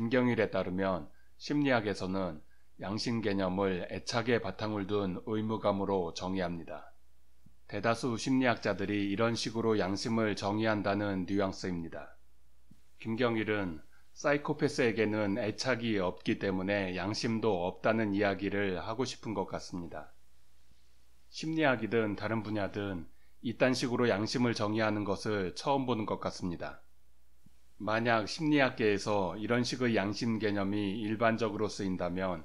김경일에 따르면 심리학에서는 양심 개념을 애착의 바탕을 둔 의무감으로 정의합니다. 대다수 심리학자들이 이런 식으로 양심을 정의한다는 뉘앙스입니다. 김경일은 사이코패스에게는 애착이 없기 때문에 양심도 없다는 이야기를 하고 싶은 것 같습니다. 심리학이든 다른 분야든 이딴 식으로 양심을 정의하는 것을 처음 보는 것 같습니다. 만약 심리학계에서 이런 식의 양심 개념이 일반적으로 쓰인다면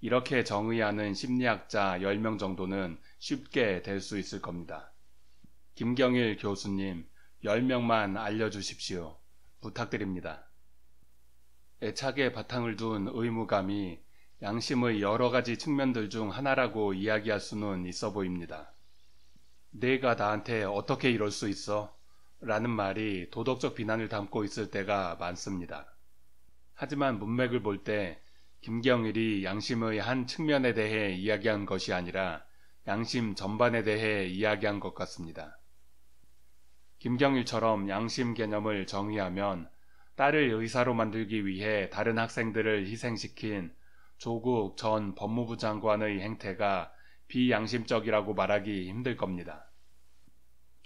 이렇게 정의하는 심리학자 10명 정도는 쉽게 될 수 있을 겁니다. 김경일 교수님, 10명만 알려주십시오. 부탁드립니다. 애착의 바탕을 둔 의무감이 양심의 여러 가지 측면들 중 하나라고 이야기할 수는 있어 보입니다. 내가 나한테 어떻게 이럴 수 있어? 라는 말이 도덕적 비난을 담고 있을 때가 많습니다. 하지만 문맥을 볼 때 김경일이 양심의 한 측면에 대해 이야기한 것이 아니라 양심 전반에 대해 이야기한 것 같습니다. 김경일처럼 양심 개념을 정의하면 딸을 의사로 만들기 위해 다른 학생들을 희생시킨 조국 전 법무부 장관의 행태가 비양심적이라고 말하기 힘들 겁니다.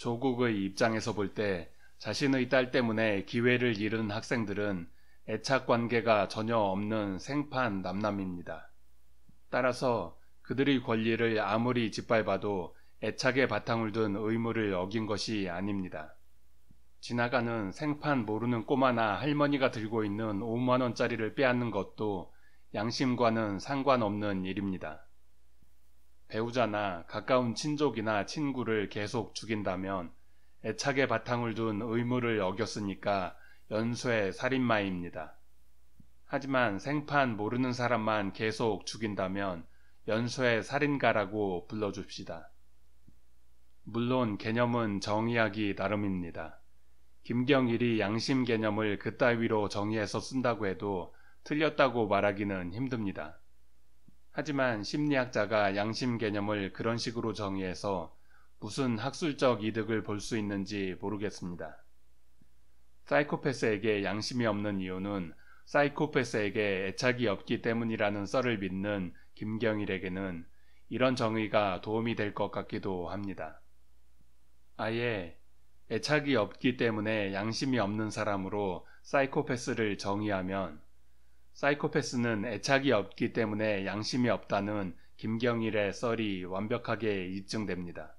조국의 입장에서 볼 때 자신의 딸 때문에 기회를 잃은 학생들은 애착 관계가 전혀 없는 생판 남남입니다. 따라서 그들의 권리를 아무리 짓밟아도 애착에 바탕을 둔 의무를 어긴 것이 아닙니다. 지나가는 생판 모르는 꼬마나 할머니가 들고 있는 5만원짜리를 빼앗는 것도 양심과는 상관없는 일입니다. 배우자나 가까운 친족이나 친구를 계속 죽인다면 애착의 바탕을 둔 의무를 어겼으니까 연쇄 살인마입니다. 하지만 생판 모르는 사람만 계속 죽인다면 연쇄 살인가라고 불러줍시다. 물론 개념은 정의하기 나름입니다. 김경일이 양심 개념을 그따위로 정의해서 쓴다고 해도 틀렸다고 말하기는 힘듭니다. 하지만 심리학자가 양심 개념을 그런 식으로 정의해서 무슨 학술적 이득을 볼 수 있는지 모르겠습니다. 사이코패스에게 양심이 없는 이유는 사이코패스에게 애착이 없기 때문이라는 썰을 믿는 김경일에게는 이런 정의가 도움이 될 것 같기도 합니다. 아예 애착이 없기 때문에 양심이 없는 사람으로 사이코패스를 정의하면 사이코패스는 애착이 없기 때문에 양심이 없다는 김경일의 썰이 완벽하게 입증됩니다.